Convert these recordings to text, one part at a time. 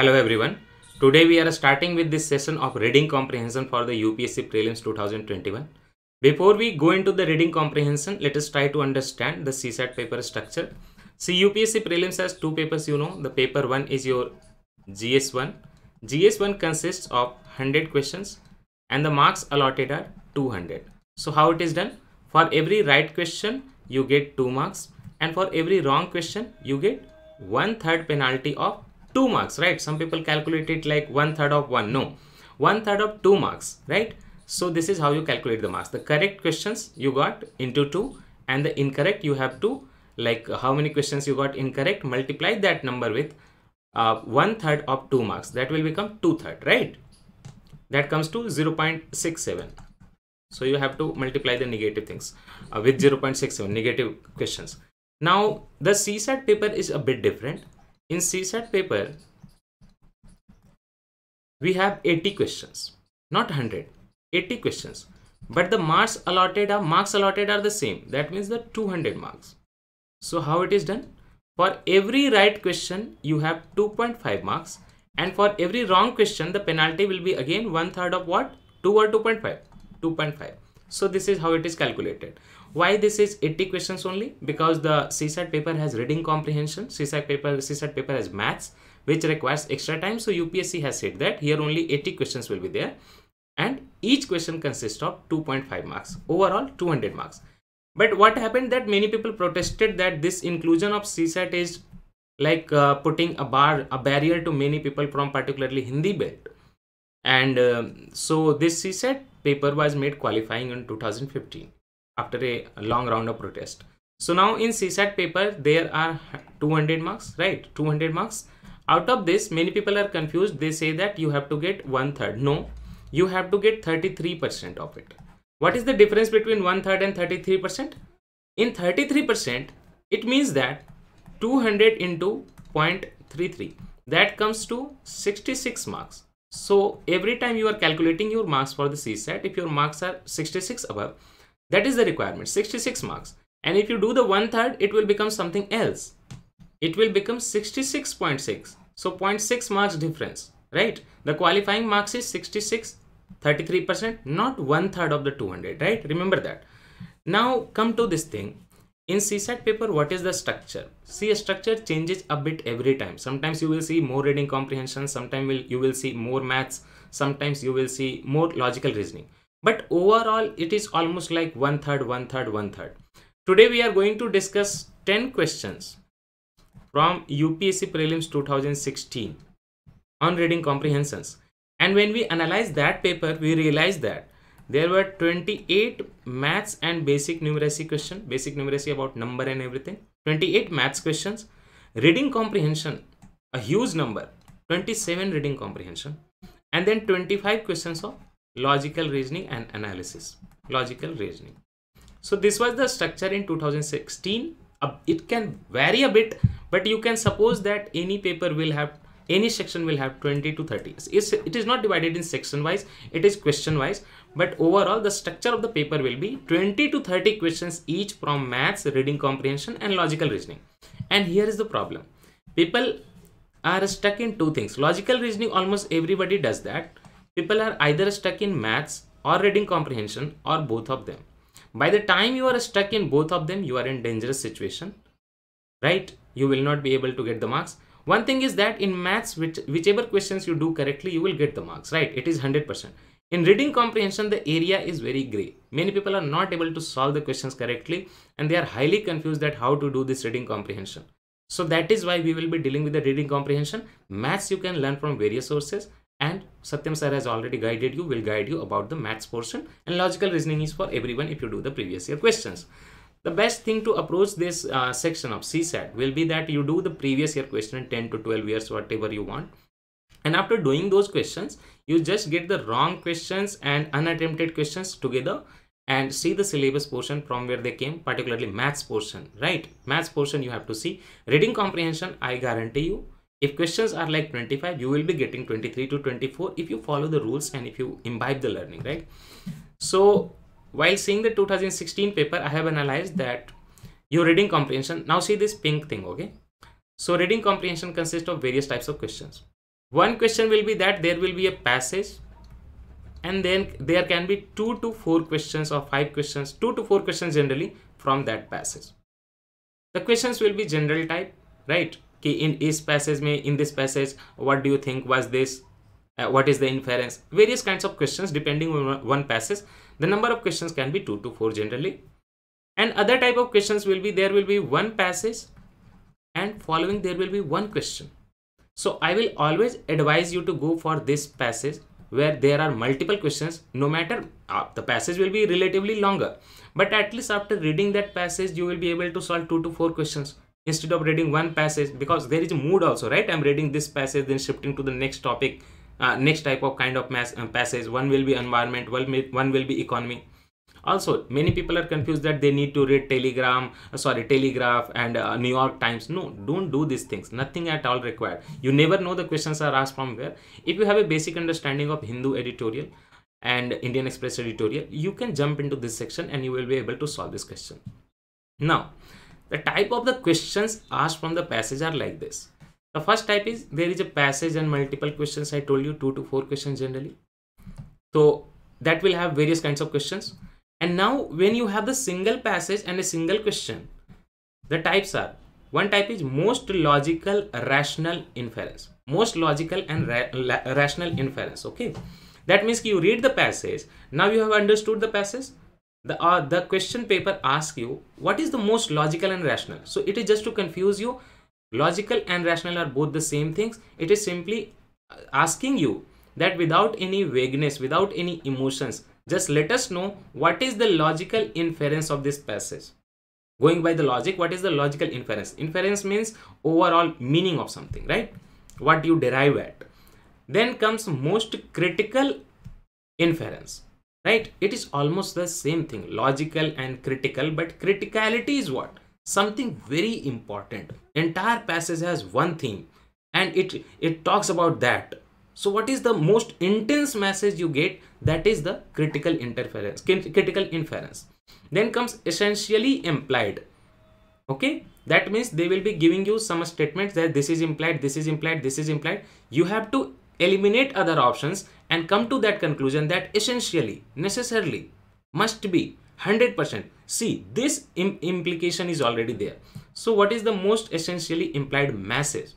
Hello everyone. Today we are starting with this session of reading comprehension for the UPSC prelims 2021. Before we go into the reading comprehension, let us try to understand the CSAT paper structure. See UPSC prelims has two papers you know. The paper 1 is your GS1. GS1 consists of 100 questions and the marks allotted are 200. So how it is done? For every right question you get 2 marks and for every wrong question you get one third penalty of 2 marks, right? Some people calculate it like one third of 1. No, one third of 2 marks, right? So this is how you calculate the marks. The correct questions you got into 2 and the incorrect you have to like uh, how many questions you got incorrect multiply that number with uh, one third of 2 marks that will become two third, right that comes to 0 0.67 so you have to multiply the negative things uh, with 0 0.67 negative questions now the CSAT paper is a bit different in CSAT paper, we have 80 questions, not 100, 80 questions. But the marks allotted are marks allotted are the same. That means the 200 marks. So how it is done? For every right question, you have 2.5 marks. And for every wrong question, the penalty will be again one third of what? 2 or 2.5? 2.5. So this is how it is calculated. Why this is 80 questions only? Because the CSAT paper has reading comprehension, CSAT paper, CSAT paper has maths, which requires extra time. So UPSC has said that here only 80 questions will be there. And each question consists of 2.5 marks, overall 200 marks. But what happened that many people protested that this inclusion of CSAT is like uh, putting a bar, a barrier to many people from particularly Hindi belt. And uh, so this CSAT paper was made qualifying in 2015 after a long round of protest. So now in CSAT paper, there are 200 marks, right? 200 marks. Out of this, many people are confused. They say that you have to get one third. No, you have to get 33% of it. What is the difference between one third and 33%? In 33%, it means that 200 into 0.33 that comes to 66 marks. So every time you are calculating your marks for the CSAT, if your marks are 66 above, that is the requirement, 66 marks. And if you do the one third, it will become something else. It will become 66.6. So 0.6 marks difference, right? The qualifying marks is 66, 33%, not one third of the 200, right? Remember that. Now come to this thing. In CSAT paper, what is the structure? See, structure changes a bit every time. Sometimes you will see more reading comprehension, sometimes you will see more maths, sometimes you will see more logical reasoning but overall it is almost like one third one third one third today we are going to discuss 10 questions from upsc prelims 2016 on reading comprehensions and when we analyze that paper we realize that there were 28 maths and basic numeracy question basic numeracy about number and everything 28 maths questions reading comprehension a huge number 27 reading comprehension and then 25 questions of logical reasoning and analysis logical reasoning so this was the structure in 2016 uh, it can vary a bit but you can suppose that any paper will have any section will have 20 to 30 it's, it is not divided in section wise it is question wise but overall the structure of the paper will be 20 to 30 questions each from maths reading comprehension and logical reasoning and here is the problem people are stuck in two things logical reasoning almost everybody does that people are either stuck in maths or reading comprehension or both of them. By the time you are stuck in both of them, you are in dangerous situation, right? You will not be able to get the marks. One thing is that in maths, which, whichever questions you do correctly, you will get the marks, right? It is 100%. In reading comprehension, the area is very gray. Many people are not able to solve the questions correctly and they are highly confused that how to do this reading comprehension. So that is why we will be dealing with the reading comprehension. Maths you can learn from various sources and Satyam sir has already guided you, will guide you about the maths portion and logical reasoning is for everyone if you do the previous year questions. The best thing to approach this uh, section of CSAT will be that you do the previous year question 10 to 12 years, whatever you want. And after doing those questions, you just get the wrong questions and unattempted questions together and see the syllabus portion from where they came, particularly maths portion, right? Maths portion you have to see. Reading comprehension, I guarantee you, if questions are like 25, you will be getting 23 to 24 if you follow the rules and if you imbibe the learning, right? So while seeing the 2016 paper, I have analyzed that your reading comprehension, now see this pink thing, okay? So reading comprehension consists of various types of questions. One question will be that there will be a passage and then there can be two to four questions or five questions, two to four questions generally from that passage. The questions will be general type, right? In this passage, what do you think was this? Uh, what is the inference various kinds of questions depending on one passage the number of questions can be 2 to 4 generally and other type of questions will be there will be one passage and following there will be one question so i will always advise you to go for this passage where there are multiple questions no matter uh, the passage will be relatively longer but at least after reading that passage you will be able to solve two to four questions instead of reading one passage because there is a mood also right i'm reading this passage then shifting to the next topic uh, next type of kind of mass um, uh, passage one will be environment one will, one will be economy also many people are confused that they need to read telegram uh, sorry telegraph and uh, new york times no don't do these things nothing at all required you never know the questions are asked from where if you have a basic understanding of hindu editorial and indian express editorial you can jump into this section and you will be able to solve this question now the type of the questions asked from the passage are like this. The first type is there is a passage and multiple questions. I told you two to four questions generally. So that will have various kinds of questions. And now when you have the single passage and a single question, the types are one type is most logical rational inference. Most logical and ra rational inference. Okay. That means you read the passage. Now you have understood the passage the uh, the question paper asks you what is the most logical and rational so it is just to confuse you logical and rational are both the same things it is simply uh, asking you that without any vagueness without any emotions just let us know what is the logical inference of this passage going by the logic what is the logical inference inference means overall meaning of something right what you derive at then comes most critical inference right it is almost the same thing logical and critical but criticality is what something very important entire passage has one theme and it it talks about that so what is the most intense message you get that is the critical interference critical inference then comes essentially implied okay that means they will be giving you some statements that this is implied this is implied this is implied you have to eliminate other options and come to that conclusion that essentially, necessarily, must be 100%. See, this Im implication is already there. So what is the most essentially implied message?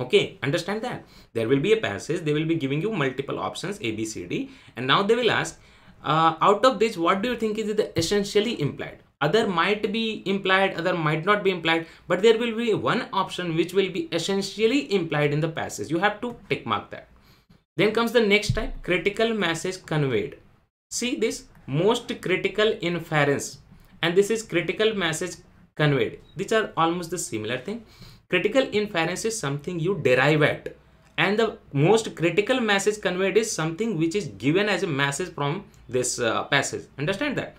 Okay, understand that. There will be a passage, they will be giving you multiple options A, B, C, D and now they will ask uh, out of this what do you think is the essentially implied? Other might be implied, other might not be implied but there will be one option which will be essentially implied in the passage. You have to tick mark that. Then comes the next type critical message conveyed. See this most critical inference and this is critical message conveyed. These are almost the similar thing. Critical inference is something you derive at and the most critical message conveyed is something which is given as a message from this uh, passage. Understand that?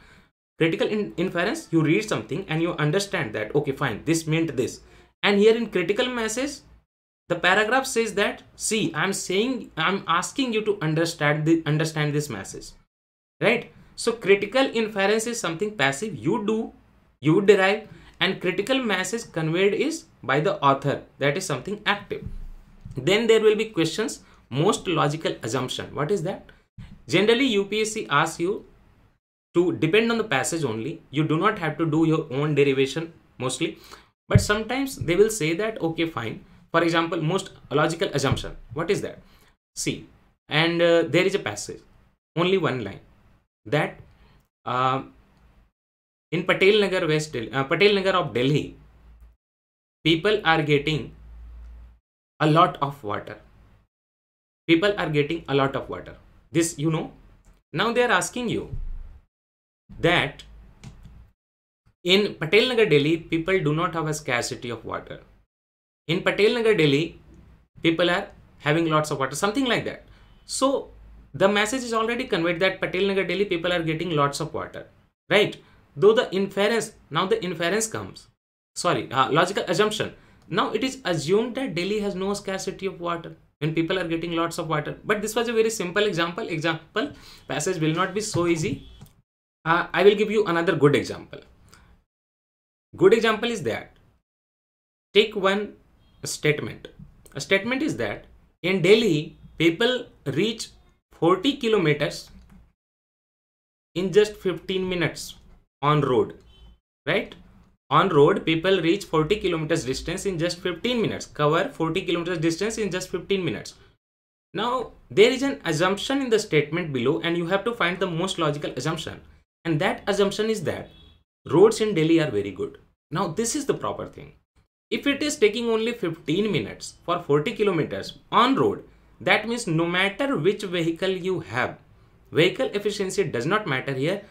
Critical in inference, you read something and you understand that, okay, fine, this meant this. And here in critical message, the paragraph says that see i'm saying i'm asking you to understand the understand this message right so critical inference is something passive you do you derive and critical message conveyed is by the author that is something active then there will be questions most logical assumption what is that generally upsc asks you to depend on the passage only you do not have to do your own derivation mostly but sometimes they will say that okay fine for example, most logical assumption. What is that? See, and uh, there is a passage, only one line that uh, in Patel Nagar West uh, Patel Nagar of Delhi, people are getting a lot of water. People are getting a lot of water. This you know. Now they are asking you that in Patel Nagar Delhi, people do not have a scarcity of water. In Patel Nagar, Delhi, people are having lots of water, something like that. So the message is already conveyed that Patel Nagar, Delhi people are getting lots of water, right? Though the inference, now the inference comes, sorry, uh, logical assumption. Now it is assumed that Delhi has no scarcity of water when people are getting lots of water. But this was a very simple example. Example passage will not be so easy. Uh, I will give you another good example. Good example is that take one statement. A statement is that in Delhi, people reach 40 kilometers in just 15 minutes on road, right? On road, people reach 40 kilometers distance in just 15 minutes, cover 40 kilometers distance in just 15 minutes. Now, there is an assumption in the statement below and you have to find the most logical assumption. And that assumption is that roads in Delhi are very good. Now, this is the proper thing. If it is taking only 15 minutes for 40 kilometers on road, that means no matter which vehicle you have, vehicle efficiency does not matter here.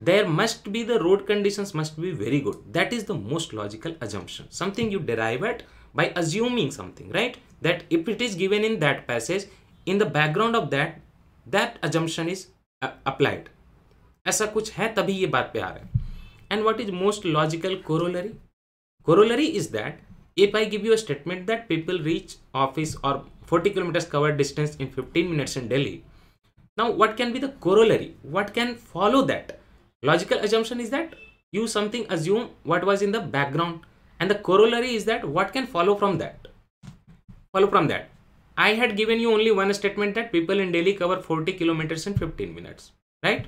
There must be the road conditions must be very good. That is the most logical assumption. Something you derive at by assuming something, right? That if it is given in that passage, in the background of that, that assumption is uh, applied. ऐसा कुछ है तभी ये बात पे आ रहा है And what is most logical corollary? Corollary is that if I give you a statement that people reach office or 40 kilometers covered distance in 15 minutes in Delhi, now what can be the corollary? What can follow that? Logical assumption is that you something assume what was in the background and the corollary is that what can follow from that? Follow from that. I had given you only one statement that people in Delhi cover 40 kilometers in 15 minutes, right?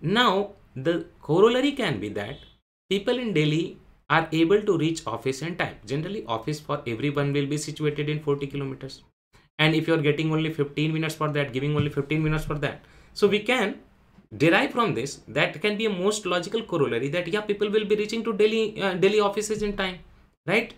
Now the corollary can be that people in Delhi are able to reach office in time. Generally, office for everyone will be situated in 40 kilometers. And if you are getting only 15 minutes for that, giving only 15 minutes for that. So we can derive from this that can be a most logical corollary that yeah, people will be reaching to Delhi uh, offices in time, right?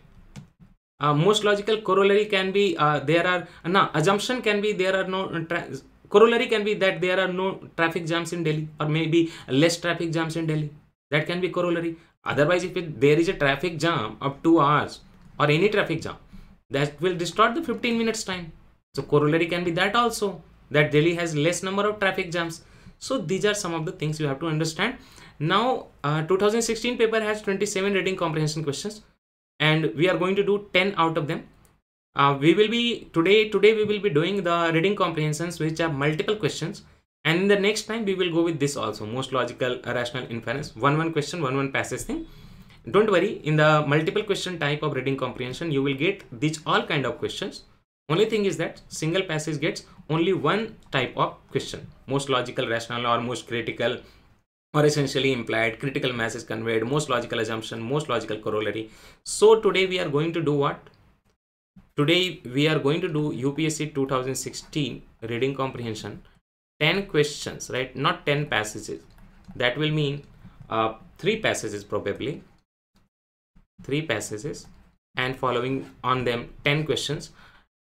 Uh, most logical corollary can be uh, there are now assumption can be there are no uh, corollary can be that there are no traffic jams in Delhi or maybe less traffic jams in Delhi that can be corollary Otherwise, if it, there is a traffic jam of two hours or any traffic jam, that will distort the 15 minutes time. So corollary can be that also that Delhi has less number of traffic jams. So these are some of the things you have to understand. Now uh, 2016 paper has 27 reading comprehension questions and we are going to do 10 out of them. Uh, we will be today today we will be doing the reading comprehensions which are multiple questions and in the next time, we will go with this also, most logical rational inference. One one question, one one passage thing. Don't worry, in the multiple question type of reading comprehension, you will get these all kind of questions. Only thing is that single passage gets only one type of question, most logical, rational or most critical or essentially implied, critical message conveyed, most logical assumption, most logical corollary. So today we are going to do what? Today we are going to do UPSC 2016 reading comprehension 10 questions right not 10 passages that will mean uh, three passages probably three passages and following on them 10 questions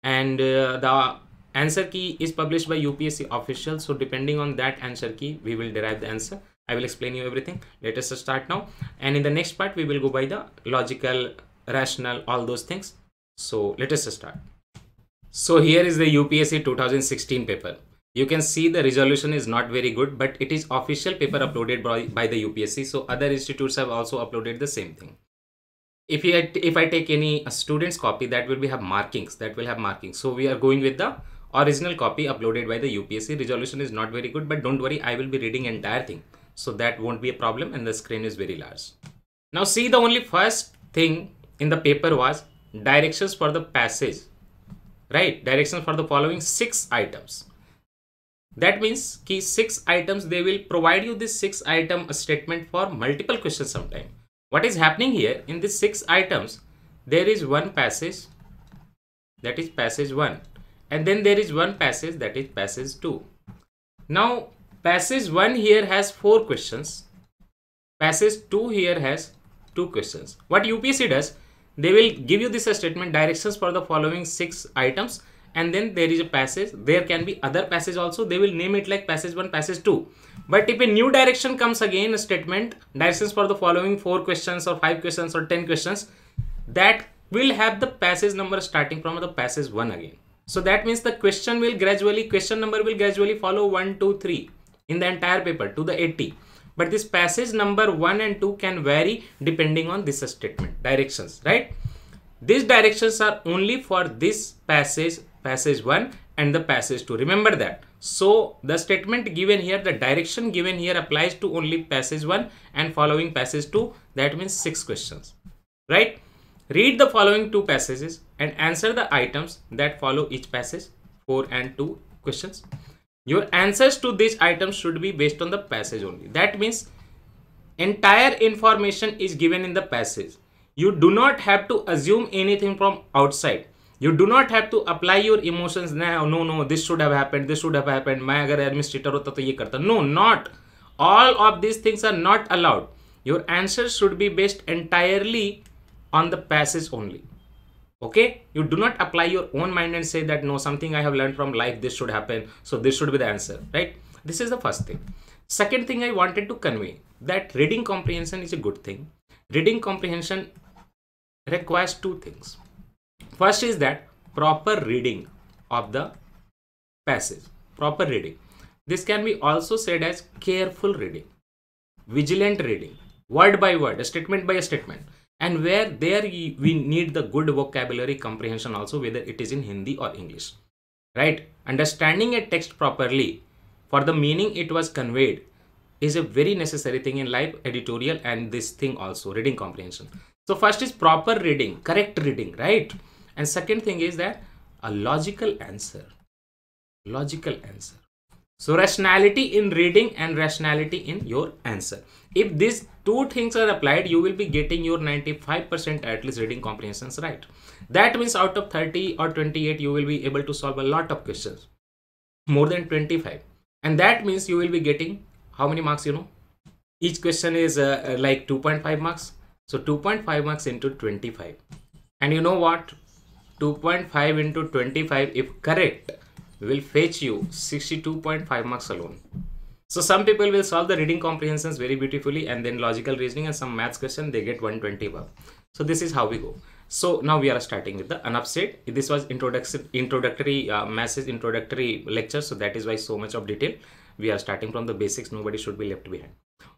and uh, the answer key is published by UPSC official so depending on that answer key we will derive the answer I will explain you everything let us start now and in the next part we will go by the logical rational all those things so let us start so here is the UPSC 2016 paper you can see the resolution is not very good but it is official paper uploaded by, by the UPSC so other institutes have also uploaded the same thing. If, you, if I take any student's copy that will be have markings that will have markings so we are going with the original copy uploaded by the UPSC resolution is not very good but don't worry I will be reading entire thing so that won't be a problem and the screen is very large. Now see the only first thing in the paper was directions for the passage right directions for the following six items that means key six items, they will provide you this six item statement for multiple questions sometime. What is happening here in these six items, there is one passage that is passage one and then there is one passage that is passage two. Now passage one here has four questions. Passage two here has two questions. What UPC does, they will give you this statement directions for the following six items and then there is a passage there can be other passage also they will name it like passage 1 passage 2 but if a new direction comes again a statement directions for the following four questions or five questions or 10 questions that will have the passage number starting from the passage 1 again so that means the question will gradually question number will gradually follow 1 2 3 in the entire paper to the 80 but this passage number 1 and 2 can vary depending on this statement directions right these directions are only for this passage passage 1 and the passage 2 remember that so the statement given here the direction given here applies to only passage 1 and following passage 2 that means six questions right read the following two passages and answer the items that follow each passage 4 and 2 questions your answers to these items should be based on the passage only that means entire information is given in the passage you do not have to assume anything from outside you do not have to apply your emotions No, oh, no no this should have happened this should have happened मैं अगर administrator होता तो ये करता no not all of these things are not allowed your answers should be based entirely on the passage only okay you do not apply your own mind and say that no something i have learned from life this should happen so this should be the answer right this is the first thing second thing i wanted to convey that reading comprehension is a good thing reading comprehension requires two things First is that proper reading of the passage, proper reading. This can be also said as careful reading, vigilant reading, word by word, statement by statement. And where there we need the good vocabulary comprehension also, whether it is in Hindi or English. Right? Understanding a text properly for the meaning it was conveyed is a very necessary thing in life, editorial and this thing also, reading comprehension. So first is proper reading, correct reading, right? and second thing is that a logical answer logical answer so rationality in reading and rationality in your answer. If these two things are applied, you will be getting your 95% at least reading comprehensions right. That means out of 30 or 28, you will be able to solve a lot of questions, more than 25. And that means you will be getting how many marks you know? Each question is uh, like 2.5 marks. So 2.5 marks into 25. And you know what? 2.5 into 25 if correct will fetch you 62.5 marks alone. So some people will solve the reading comprehensions very beautifully and then logical reasoning and some maths question they get 120 mark. So this is how we go. So now we are starting with the enough said. This was introduction, introductory uh, message, introductory lecture. So that is why so much of detail. We are starting from the basics. Nobody should be left behind.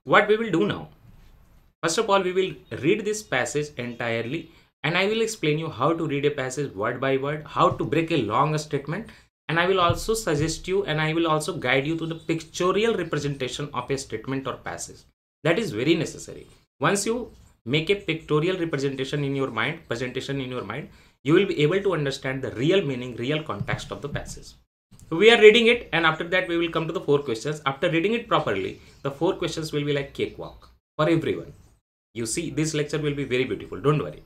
What we will do now? First of all, we will read this passage entirely and I will explain you how to read a passage word by word, how to break a long statement and I will also suggest you and I will also guide you to the pictorial representation of a statement or passage. That is very necessary. Once you make a pictorial representation in your mind, presentation in your mind, you will be able to understand the real meaning, real context of the passage. We are reading it and after that we will come to the four questions. After reading it properly, the four questions will be like cakewalk for everyone. You see, this lecture will be very beautiful. Don't worry.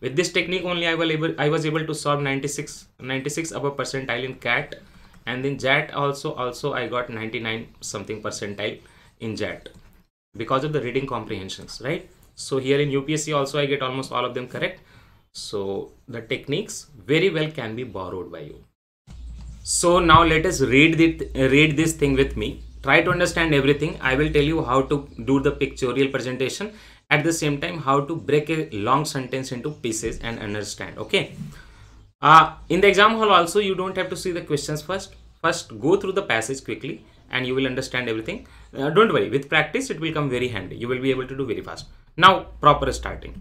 With this technique only I was able, I was able to solve 96, 96 above percentile in CAT and in JAT also, also I got 99 something percentile in JAT because of the reading comprehensions, right? So here in UPSC also I get almost all of them correct. So the techniques very well can be borrowed by you. So now let us read, the, read this thing with me. Try to understand everything. I will tell you how to do the pictorial presentation at the same time how to break a long sentence into pieces and understand okay uh, in the exam hall also you don't have to see the questions first first go through the passage quickly and you will understand everything uh, don't worry with practice it will come very handy you will be able to do very fast now proper starting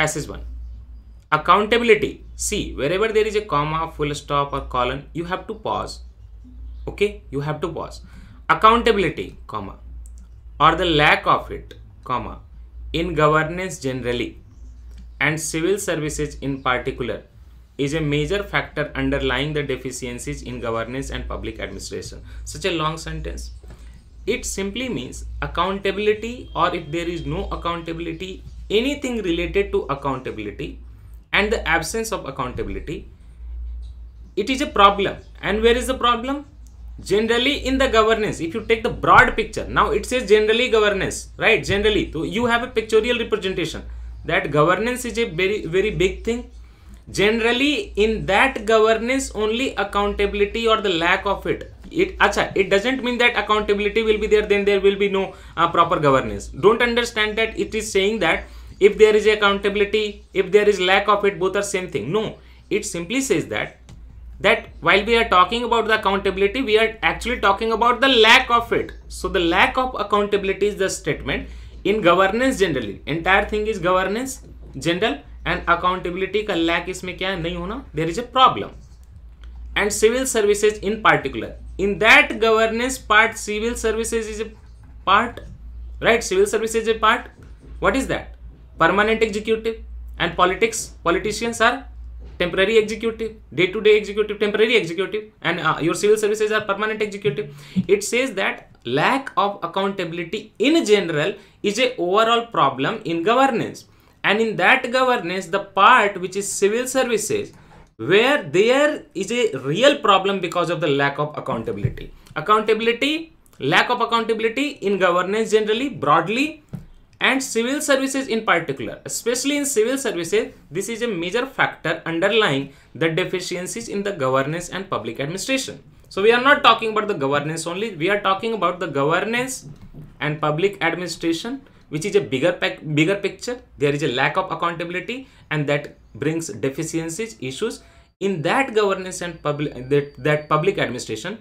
passage 1 accountability see wherever there is a comma full stop or colon you have to pause okay you have to pause accountability comma or the lack of it comma in governance generally and civil services in particular is a major factor underlying the deficiencies in governance and public administration. Such a long sentence. It simply means accountability or if there is no accountability, anything related to accountability and the absence of accountability, it is a problem. And where is the problem? generally in the governance if you take the broad picture now it says generally governance right generally so you have a pictorial representation that governance is a very very big thing generally in that governance only accountability or the lack of it it acha it doesn't mean that accountability will be there then there will be no uh, proper governance don't understand that it is saying that if there is accountability if there is lack of it both are same thing no it simply says that that while we are talking about the accountability, we are actually talking about the lack of it. So the lack of accountability is the statement in governance generally. Entire thing is governance general and accountability का lack Is क्या है नहीं there is a problem. And civil services in particular. In that governance part, civil services is a part, right? Civil services is a part. What is that? Permanent executive and politics, politicians are temporary executive, day-to-day executive, temporary executive and uh, your civil services are permanent executive. It says that lack of accountability in general is a overall problem in governance and in that governance the part which is civil services where there is a real problem because of the lack of accountability. Accountability, lack of accountability in governance generally broadly and civil services in particular. Especially in civil services, this is a major factor underlying the deficiencies in the governance and public administration. So we are not talking about the governance only, we are talking about the governance and public administration which is a bigger bigger picture. There is a lack of accountability and that brings deficiencies, issues in that governance and public that, that public administration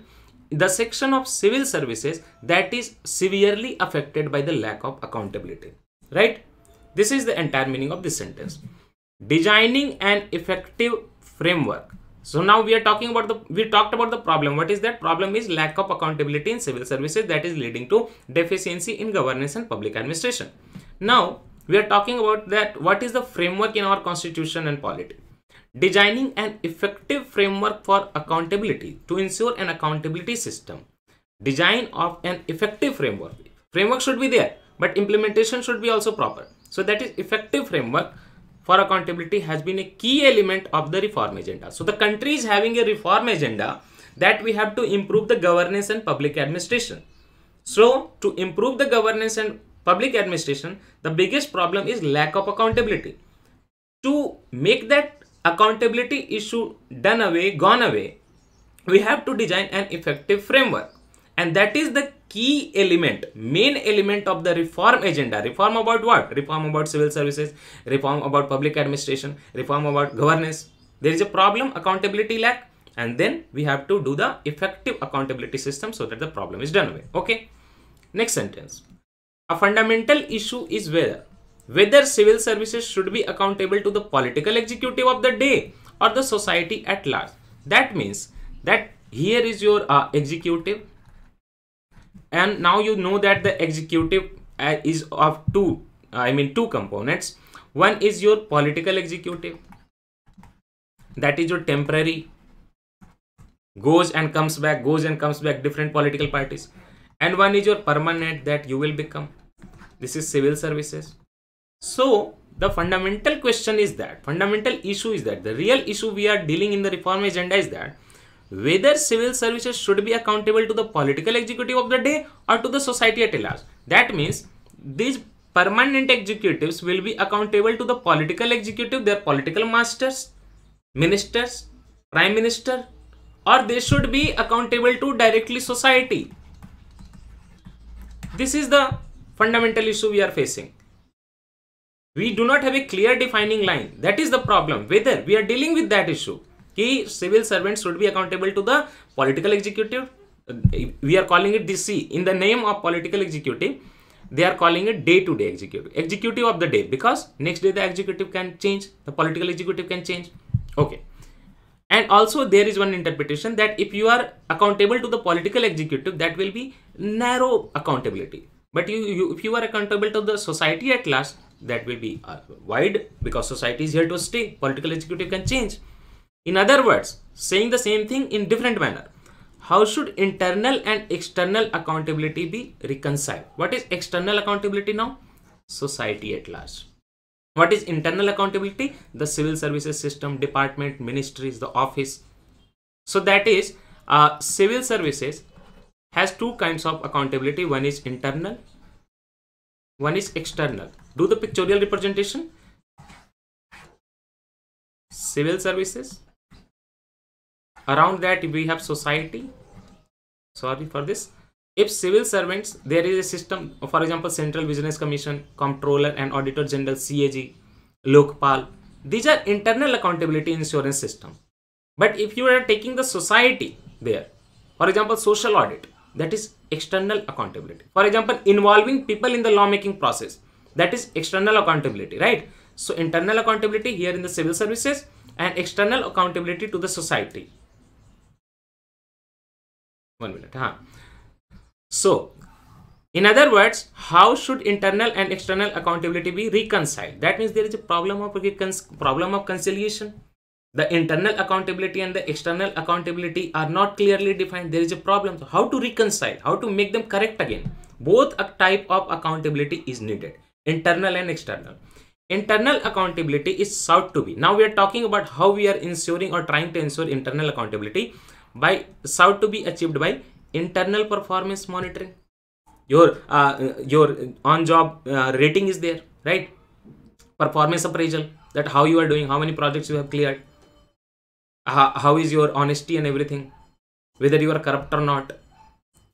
the section of civil services that is severely affected by the lack of accountability. Right? This is the entire meaning of this sentence. Designing an effective framework. So now we are talking about the, we talked about the problem. What is that? Problem is lack of accountability in civil services that is leading to deficiency in governance and public administration. Now we are talking about that what is the framework in our constitution and polity. Designing an effective framework for accountability to ensure an accountability system. Design of an effective framework. Framework should be there, but implementation should be also proper. So that is effective framework for accountability has been a key element of the reform agenda. So the country is having a reform agenda that we have to improve the governance and public administration. So to improve the governance and public administration, the biggest problem is lack of accountability. To make that accountability issue done away, gone away, we have to design an effective framework. And that is the key element, main element of the reform agenda. Reform about what? Reform about civil services, reform about public administration, reform about governance. There is a problem, accountability lack, and then we have to do the effective accountability system so that the problem is done away. Okay. Next sentence. A fundamental issue is whether whether civil services should be accountable to the political executive of the day or the society at large. That means that here is your uh, executive and now you know that the executive uh, is of two, I mean two components. One is your political executive that is your temporary goes and comes back, goes and comes back different political parties and one is your permanent that you will become. This is civil services so the fundamental question is that, fundamental issue is that, the real issue we are dealing in the reform agenda is that whether civil services should be accountable to the political executive of the day or to the society at large. That means these permanent executives will be accountable to the political executive, their political masters, ministers, prime minister, or they should be accountable to directly society. This is the fundamental issue we are facing we do not have a clear defining line that is the problem whether we are dealing with that issue key civil servants should be accountable to the political executive uh, we are calling it dc in the name of political executive they are calling it day to day executive executive of the day because next day the executive can change the political executive can change okay and also there is one interpretation that if you are accountable to the political executive that will be narrow accountability but you, you if you are accountable to the society at large that will be uh, wide because society is here to stay political executive can change in other words saying the same thing in different manner how should internal and external accountability be reconciled what is external accountability now society at large what is internal accountability the civil services system department ministries the office so that is uh, civil services has two kinds of accountability one is internal one is external do the pictorial representation civil services around that we have society sorry for this if civil servants there is a system for example central business commission comptroller and auditor general cag lokpal these are internal accountability insurance system but if you are taking the society there for example social audit that is external accountability for example involving people in the lawmaking process that is external accountability right so internal accountability here in the civil services and external accountability to the society one minute huh? so in other words how should internal and external accountability be reconciled that means there is a problem of problem of conciliation the internal accountability and the external accountability are not clearly defined there is a problem so how to reconcile how to make them correct again both a type of accountability is needed internal and external internal accountability is sought to be now we are talking about how we are ensuring or trying to ensure internal accountability by sought to be achieved by internal performance monitoring your uh, your on job uh, rating is there right performance appraisal that how you are doing how many projects you have cleared uh, how is your honesty and everything whether you are corrupt or not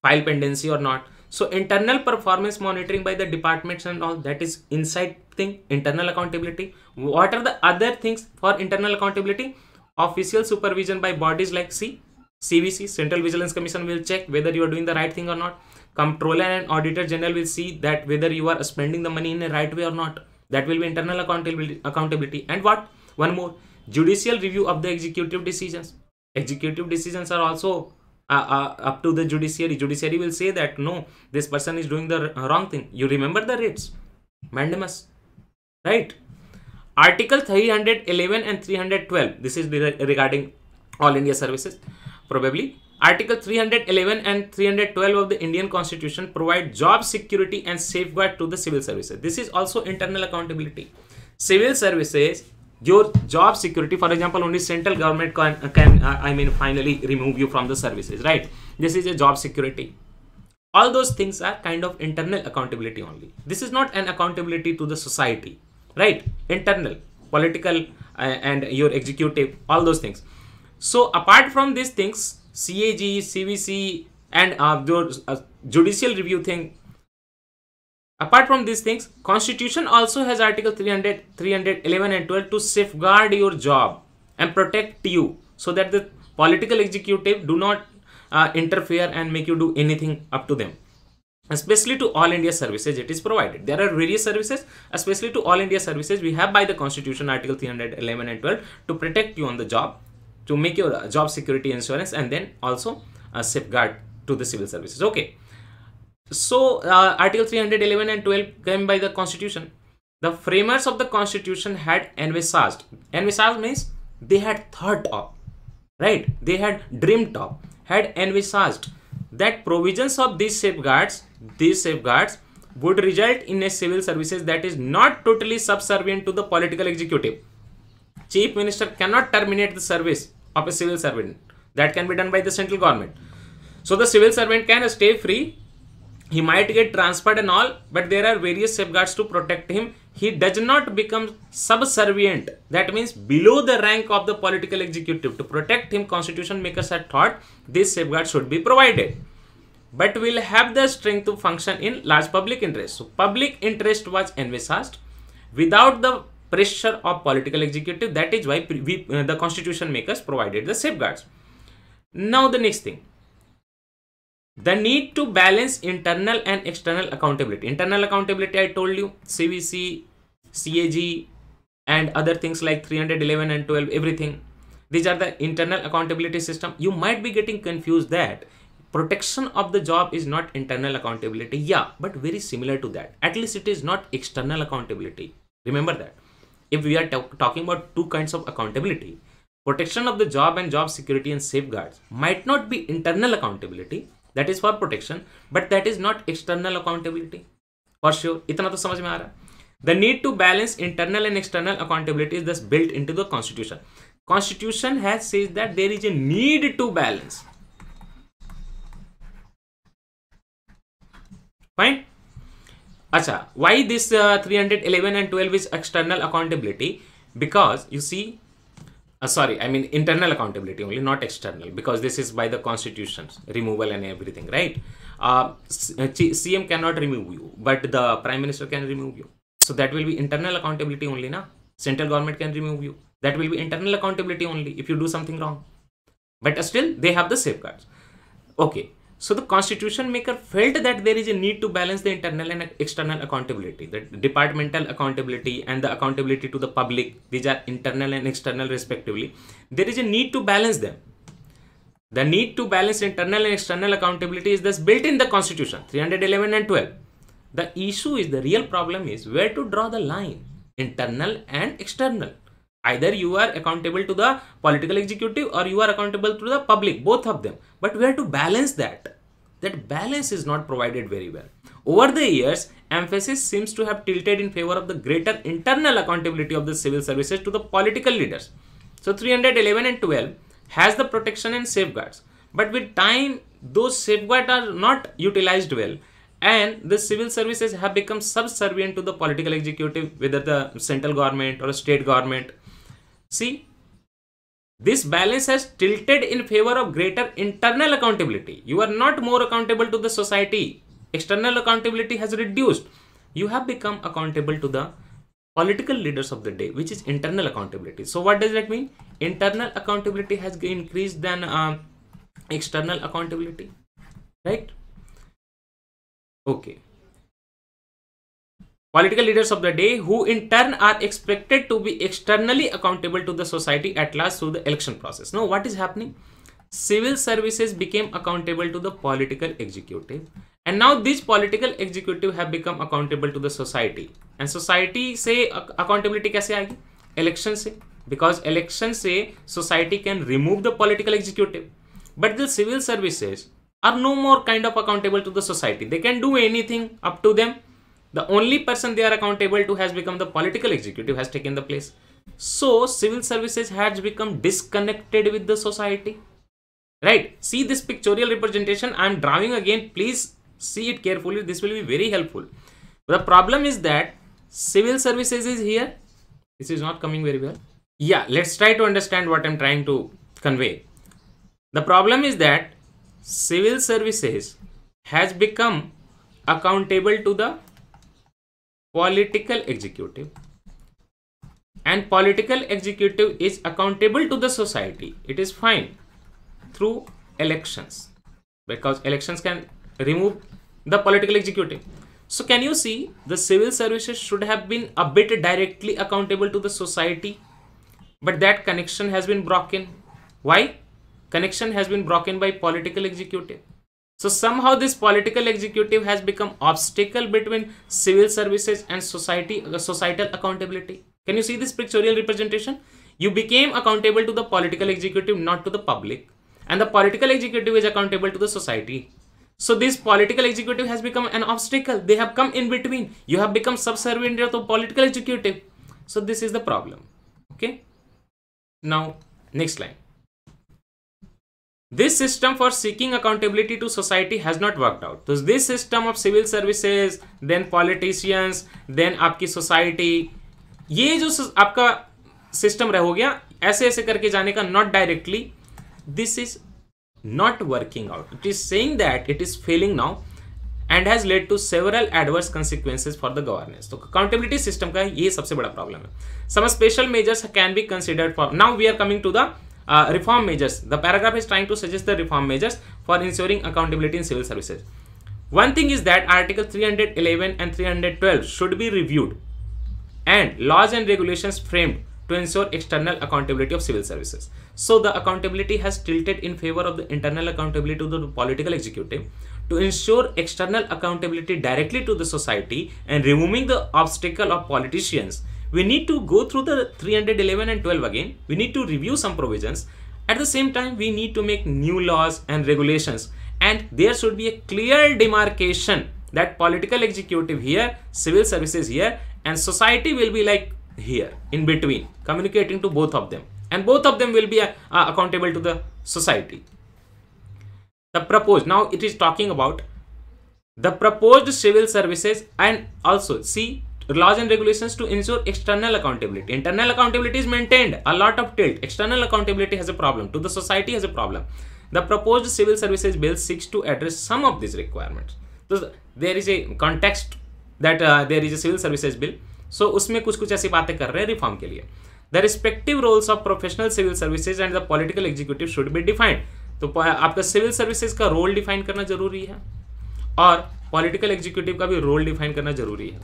file pendency or not so internal performance monitoring by the departments and all that is inside thing, internal accountability. What are the other things for internal accountability? Official supervision by bodies like C, CVC, Central Vigilance Commission will check whether you are doing the right thing or not. Controller and Auditor General will see that whether you are spending the money in a right way or not. That will be internal accountability. accountability. And what? One more. Judicial review of the executive decisions. Executive decisions are also uh, uh, up to the judiciary judiciary will say that no this person is doing the wrong thing you remember the rates, mandamus right article 311 and 312 this is regarding all india services probably Article 311 and 312 of the Indian Constitution provide job security and safeguard to the civil services. This is also internal accountability. Civil services your job security for example only central government can, can uh, i mean finally remove you from the services right this is a job security all those things are kind of internal accountability only this is not an accountability to the society right internal political uh, and your executive all those things so apart from these things cag cvc and uh, your uh, judicial review thing Apart from these things, Constitution also has Article 300, 311 and 12 to safeguard your job and protect you so that the political executive do not uh, interfere and make you do anything up to them especially to all india services it is provided there are various services especially to all india services we have by the constitution article 311 and 12 to protect you on the job to make your uh, job security insurance and then also a uh, safeguard to the civil services okay so uh, article 311 and 12 came by the constitution the framers of the constitution had envisaged envisaged means they had thought of right they had dreamed of had envisaged that provisions of these safeguards these safeguards would result in a civil services that is not totally subservient to the political executive chief minister cannot terminate the service of a civil servant that can be done by the central government so the civil servant can stay free he might get transferred and all but there are various safeguards to protect him he does not become subservient that means below the rank of the political executive to protect him constitution makers had thought this safeguard should be provided but will have the strength to function in large public interest so public interest was envisaged without the pressure of political executive that is why we, uh, the constitution makers provided the safeguards now the next thing the need to balance internal and external accountability. Internal accountability, I told you, CVC, CAG, and other things like 311 and 12, everything. These are the internal accountability system. You might be getting confused that protection of the job is not internal accountability. Yeah, but very similar to that. At least it is not external accountability. Remember that. If we are talking about two kinds of accountability, protection of the job and job security and safeguards might not be internal accountability that is for protection but that is not external accountability for sure itna to samajh mein aa the need to balance internal and external accountability is thus built into the constitution constitution has says that there is a need to balance fine acha why this uh, 311 and 12 is external accountability because you see uh, sorry i mean internal accountability only not external because this is by the constitutions removal and everything right uh, uh cm cannot remove you but the prime minister can remove you so that will be internal accountability only na central government can remove you that will be internal accountability only if you do something wrong but uh, still they have the safeguards okay so the constitution maker felt that there is a need to balance the internal and external accountability, the departmental accountability and the accountability to the public. These are internal and external respectively. There is a need to balance them. The need to balance internal and external accountability is thus built in the constitution 311 and 12. The issue is the real problem is where to draw the line internal and external either you are accountable to the political executive or you are accountable to the public both of them but we have to balance that that balance is not provided very well over the years emphasis seems to have tilted in favor of the greater internal accountability of the civil services to the political leaders so 311 and 12 has the protection and safeguards but with time those safeguards are not utilized well and the civil services have become subservient to the political executive whether the central government or state government See, this balance has tilted in favor of greater internal accountability. You are not more accountable to the society. External accountability has reduced. You have become accountable to the political leaders of the day, which is internal accountability. So what does that mean? Internal accountability has increased than uh, external accountability, right? Okay political leaders of the day who in turn are expected to be externally accountable to the society at last through the election process. Now what is happening? Civil services became accountable to the political executive and now these political executive have become accountable to the society and society say accountability kaise aayegi? Election se because election say society can remove the political executive but the civil services are no more kind of accountable to the society. They can do anything up to them the only person they are accountable to has become the political executive has taken the place. So civil services has become disconnected with the society. Right. See this pictorial representation I am drawing again. Please see it carefully. This will be very helpful. The problem is that civil services is here. This is not coming very well. Yeah, let's try to understand what I'm trying to convey. The problem is that civil services has become accountable to the political executive and political executive is accountable to the society it is fine through elections because elections can remove the political executive so can you see the civil services should have been a bit directly accountable to the society but that connection has been broken why connection has been broken by political executive so somehow this political executive has become obstacle between civil services and society uh, societal accountability. Can you see this pictorial representation? You became accountable to the political executive, not to the public. And the political executive is accountable to the society. So this political executive has become an obstacle. They have come in between. You have become subservient to the political executive. So this is the problem. Okay. Now, next line. this system for seeking accountability to society has not worked out so this system of civil services then politicians then आपकी society ये जो आपका system रह हो गया ऐसे ऐसे करके जाने का not directly this is not working out it is saying that it is failing now and has led to several adverse consequences for the governance तो अकाउंटेबिलिटी सिस्टम का ये सबसे बड़ा प्रॉब्लम है some special measures can be considered for now we are coming to the Uh, reform measures. The paragraph is trying to suggest the reform measures for ensuring accountability in civil services. One thing is that Article 311 and 312 should be reviewed and laws and regulations framed to ensure external accountability of civil services. So the accountability has tilted in favor of the internal accountability to the political executive to ensure external accountability directly to the society and removing the obstacle of politicians we need to go through the 311 and 12 again. We need to review some provisions. At the same time, we need to make new laws and regulations and there should be a clear demarcation that political executive here, civil services here and society will be like here in between communicating to both of them and both of them will be uh, uh, accountable to the society. The proposed, now it is talking about the proposed civil services and also see laws and regulations to ensure external accountability. Internal accountability is maintained. A lot of tilt. External accountability has a problem. To the society has a problem. The proposed civil services bill seeks to address some of these requirements. So there is a context that uh, there is a civil services bill. So उसमें कुछ कुछ ऐसी बातें कर रहे हैं reform के लिए the respective roles of professional civil services and the political executive should be defined तो आपका सिविल सर्विसेज का रोल डिफाइन करना जरूरी है और पॉलिटिकल एग्जीक्यूटिव का भी रोल डिफाइन करना जरूरी है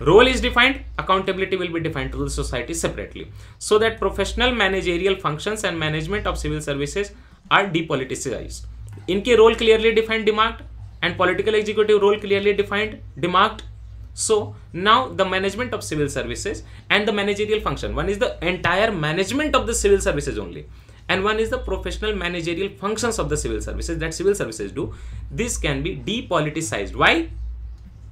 Role is defined, accountability will be defined to the society separately. So that professional managerial functions and management of civil services are depoliticized. इनके role clearly defined demarked and political executive role clearly defined demarked. So now the management of civil services and the managerial function. One is the entire management of the civil services only and one is the professional managerial functions of the civil services that civil services do. This can be depoliticized. Why?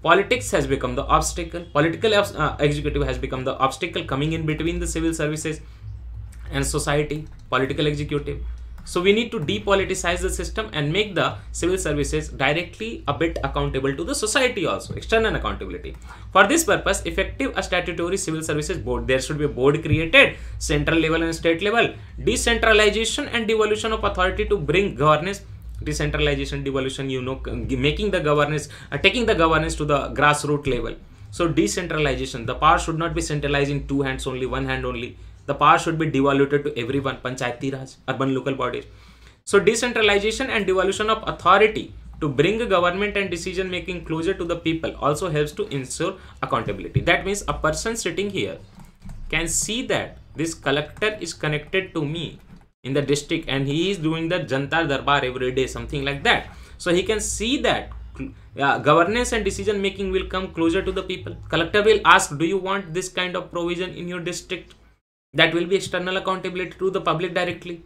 Politics has become the obstacle. Political uh, executive has become the obstacle coming in between the civil services and society, political executive. So we need to depoliticize the system and make the civil services directly a bit accountable to the society also, external accountability. For this purpose, effective a statutory civil services board, there should be a board created, central level and state level, decentralization and devolution of authority to bring governance decentralization devolution you know making the governance uh, taking the governance to the grassroots level so decentralization the power should not be centralized in two hands only one hand only the power should be devoluted to everyone panchayati raj urban local bodies so decentralization and devolution of authority to bring government and decision making closer to the people also helps to ensure accountability that means a person sitting here can see that this collector is connected to me in the district and he is doing the Jantar Darbar every day, something like that. So he can see that governance and decision making will come closer to the people. Collector will ask, do you want this kind of provision in your district? That will be external accountability to the public directly.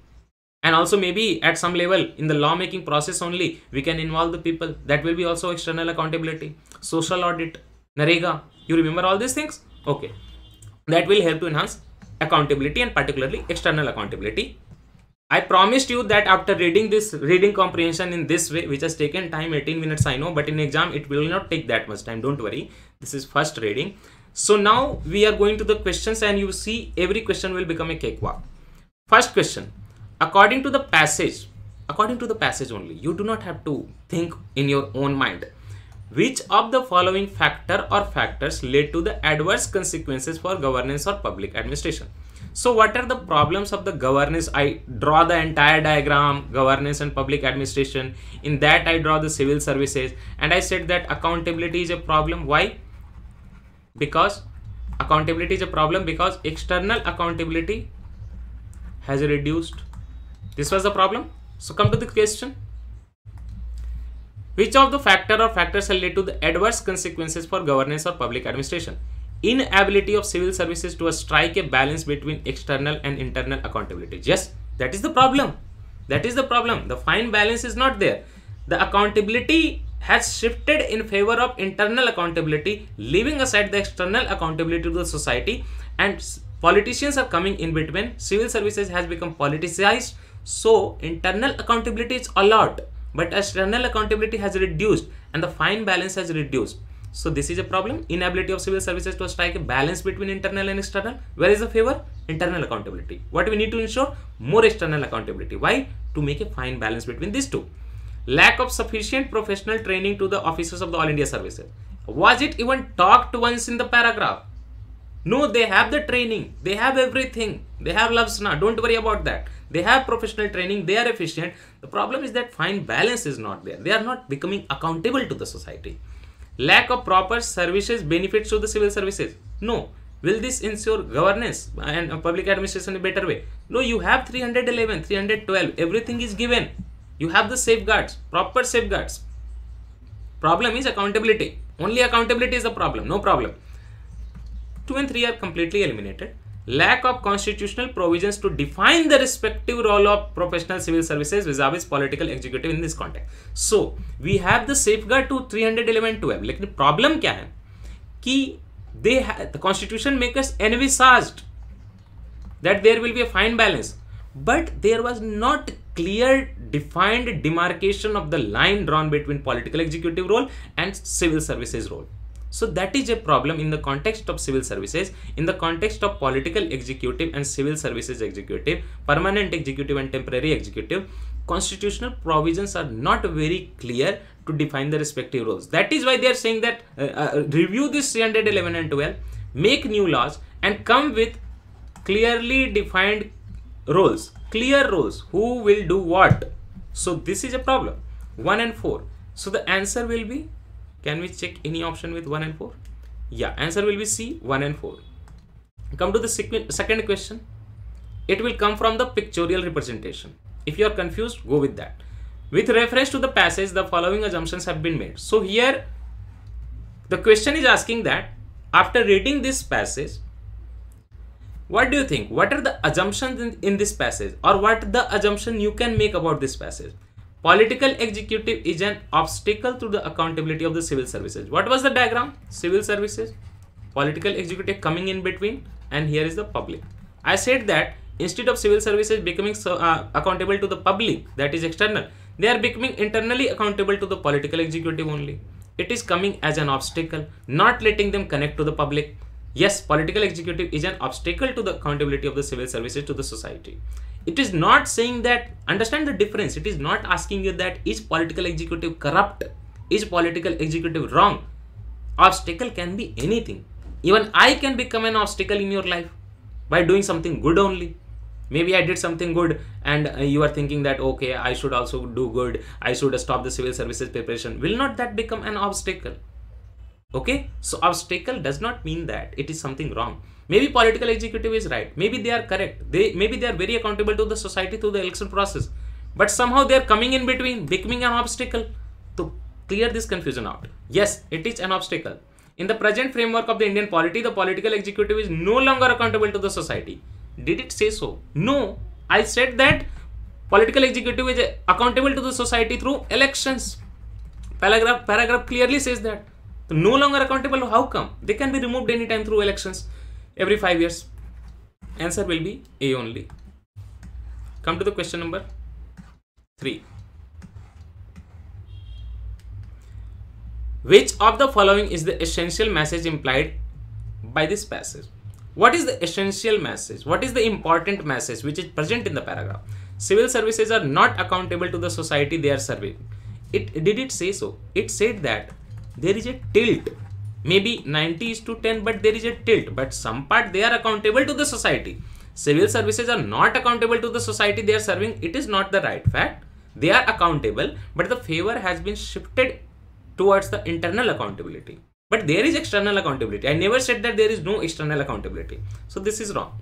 And also maybe at some level in the lawmaking process only, we can involve the people. That will be also external accountability. Social audit, Narega, you remember all these things? Okay. That will help to enhance accountability and particularly external accountability I promised you that after reading this reading comprehension in this way, which has taken time 18 minutes, I know, but in exam it will not take that much time. Don't worry. This is first reading. So now we are going to the questions and you see every question will become a cake walk. First question, according to the passage, according to the passage only, you do not have to think in your own mind. Which of the following factor or factors led to the adverse consequences for governance or public administration? So what are the problems of the governance? I draw the entire diagram, governance and public administration. In that I draw the civil services and I said that accountability is a problem. Why? Because accountability is a problem because external accountability has reduced. This was the problem. So come to the question. Which of the factor or factors are to the adverse consequences for governance or public administration? inability of civil services to strike a balance between external and internal accountability. Yes, that is the problem. That is the problem. The fine balance is not there. The accountability has shifted in favor of internal accountability, leaving aside the external accountability to the society and politicians are coming in between. Civil services has become politicized. So internal accountability is a lot, but external accountability has reduced and the fine balance has reduced. So this is a problem. Inability of civil services to strike a balance between internal and external. Where is the favor? Internal accountability. What we need to ensure? More external accountability. Why? To make a fine balance between these two. Lack of sufficient professional training to the officers of the All India Services. Was it even talked once in the paragraph? No, they have the training. They have everything. They have now. Don't worry about that. They have professional training. They are efficient. The problem is that fine balance is not there. They are not becoming accountable to the society lack of proper services benefits to the civil services no will this ensure governance and public administration in a better way no you have 311 312 everything is given you have the safeguards proper safeguards problem is accountability only accountability is the problem no problem 2 and 3 are completely eliminated lack of constitutional provisions to define the respective role of professional civil services vis-a-vis political executive in this context. So, we have the safeguard to 300 element 12. the problem क्या है they the constitution makers envisaged that there will be a fine balance, but there was not clear defined demarcation of the line drawn between political executive role and civil services role. So that is a problem in the context of civil services, in the context of political executive and civil services executive, permanent executive and temporary executive, constitutional provisions are not very clear to define the respective roles. That is why they are saying that uh, uh, review this 311 and 12, make new laws and come with clearly defined roles, clear roles, who will do what. So this is a problem, 1 and 4. So the answer will be can we check any option with 1 and 4? Yeah, answer will be C, 1 and 4. Come to the second question. It will come from the pictorial representation. If you are confused, go with that. With reference to the passage, the following assumptions have been made. So here, the question is asking that after reading this passage, what do you think? What are the assumptions in, in this passage or what the assumption you can make about this passage? Political executive is an obstacle to the accountability of the civil services. What was the diagram? Civil services, political executive coming in between and here is the public. I said that instead of civil services becoming so, uh, accountable to the public that is external, they are becoming internally accountable to the political executive only. It is coming as an obstacle, not letting them connect to the public. Yes, political executive is an obstacle to the accountability of the civil services to the society. It is not saying that, understand the difference, it is not asking you that is political executive corrupt, is political executive wrong. Obstacle can be anything. Even I can become an obstacle in your life by doing something good only. Maybe I did something good and uh, you are thinking that, okay, I should also do good, I should stop the civil services preparation. Will not that become an obstacle? Okay, so obstacle does not mean that it is something wrong. Maybe political executive is right. Maybe they are correct. They maybe they are very accountable to the society through the election process. But somehow they are coming in between, becoming an obstacle. To clear this confusion out. Yes, it is an obstacle. In the present framework of the Indian polity, the political executive is no longer accountable to the society. Did it say so? No. I said that political executive is accountable to the society through elections. Paragraph, paragraph clearly says that no longer accountable how come they can be removed anytime through elections every five years answer will be a only come to the question number three which of the following is the essential message implied by this passage what is the essential message what is the important message which is present in the paragraph civil services are not accountable to the society they are serving it did it say so it said that there is a tilt maybe 90 is to 10 but there is a tilt but some part they are accountable to the society civil services are not accountable to the society they are serving it is not the right fact they are accountable but the favor has been shifted towards the internal accountability but there is external accountability i never said that there is no external accountability so this is wrong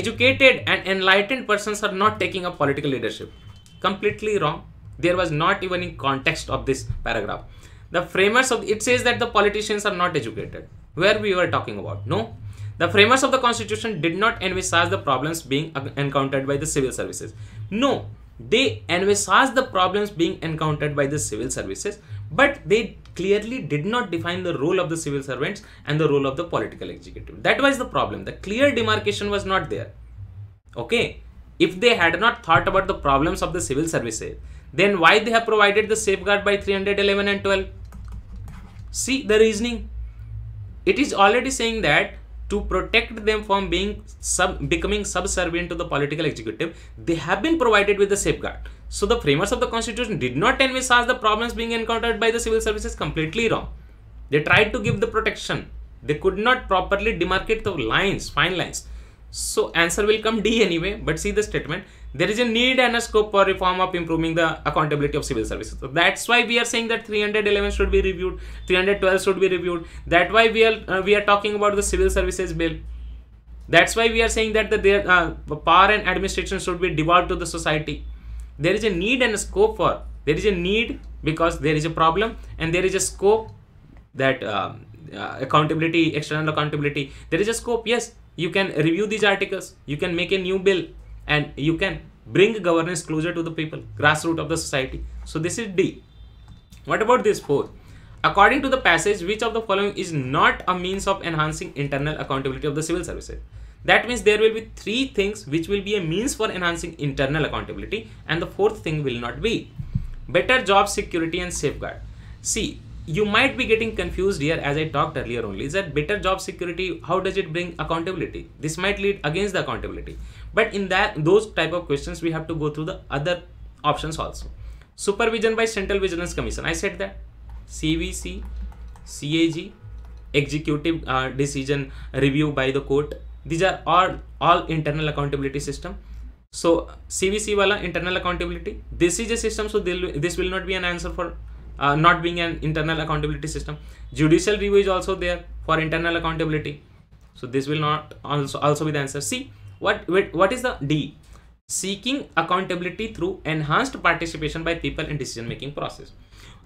educated and enlightened persons are not taking up political leadership completely wrong there was not even in context of this paragraph the framers of it says that the politicians are not educated where we were talking about no the framers of the constitution did not envisage the problems being encountered by the civil services no they envisaged the problems being encountered by the civil services but they clearly did not define the role of the civil servants and the role of the political executive that was the problem the clear demarcation was not there okay if they had not thought about the problems of the civil services then why they have provided the safeguard by 311 and 12 See the reasoning. It is already saying that to protect them from being sub, becoming subservient to the political executive, they have been provided with the safeguard. So the framers of the constitution did not envisage the problems being encountered by the civil services completely wrong. They tried to give the protection. They could not properly demarcate the lines, fine lines. So answer will come D anyway, but see the statement there is a need and a scope for reform of improving the accountability of civil services. So that's why we are saying that 311 should be reviewed, 312 should be reviewed. That's why we are uh, we are talking about the civil services bill. That's why we are saying that the uh, power and administration should be devolved to the society. There is a need and a scope for. There is a need because there is a problem and there is a scope that uh, uh accountability, external accountability. There is a scope. Yes, you can review these articles. You can make a new bill and you can bring governance closer to the people, grassroots of the society. So this is D. What about this four? According to the passage, which of the following is not a means of enhancing internal accountability of the civil services? That means there will be three things which will be a means for enhancing internal accountability and the fourth thing will not be. Better job security and safeguard. See, you might be getting confused here as I talked earlier only. Is that better job security? How does it bring accountability? This might lead against the accountability but in that those type of questions we have to go through the other options also supervision by central vigilance commission i said that cvc cag executive uh, decision review by the court these are all all internal accountability system so cvc wala internal accountability this is a system so this will not be an answer for uh, not being an internal accountability system judicial review is also there for internal accountability so this will not also also be the answer see what what is the d seeking accountability through enhanced participation by people in decision making process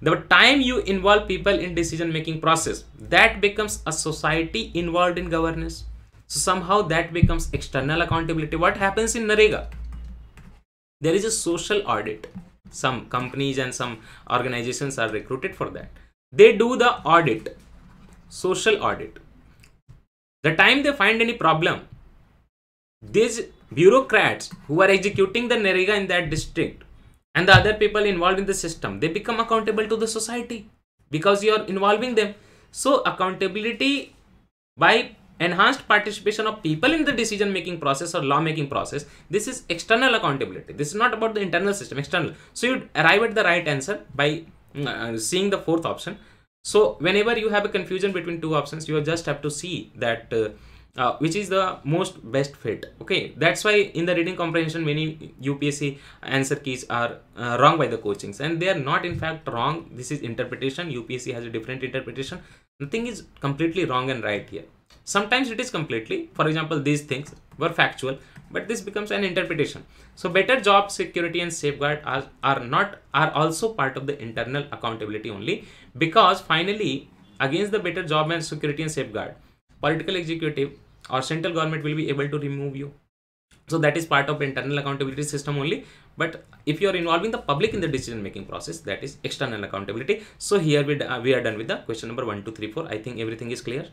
the time you involve people in decision making process that becomes a society involved in governance so somehow that becomes external accountability what happens in narega there is a social audit some companies and some organizations are recruited for that they do the audit social audit the time they find any problem these bureaucrats who are executing the Nerega in that district and the other people involved in the system they become accountable to the society because you are involving them so accountability by enhanced participation of people in the decision making process or law making process this is external accountability this is not about the internal system external so you arrive at the right answer by mm, uh, seeing the fourth option so whenever you have a confusion between two options you just have to see that uh, uh, which is the most best fit okay that's why in the reading comprehension many upsc answer keys are uh, wrong by the coachings and they are not in fact wrong this is interpretation upsc has a different interpretation nothing is completely wrong and right here sometimes it is completely for example these things were factual but this becomes an interpretation so better job security and safeguard are, are not are also part of the internal accountability only because finally against the better job and security and safeguard political executive or central government will be able to remove you so that is part of internal accountability system only but if you are involving the public in the decision making process that is external accountability so here we, uh, we are done with the question number one, two, three, four. i think everything is clear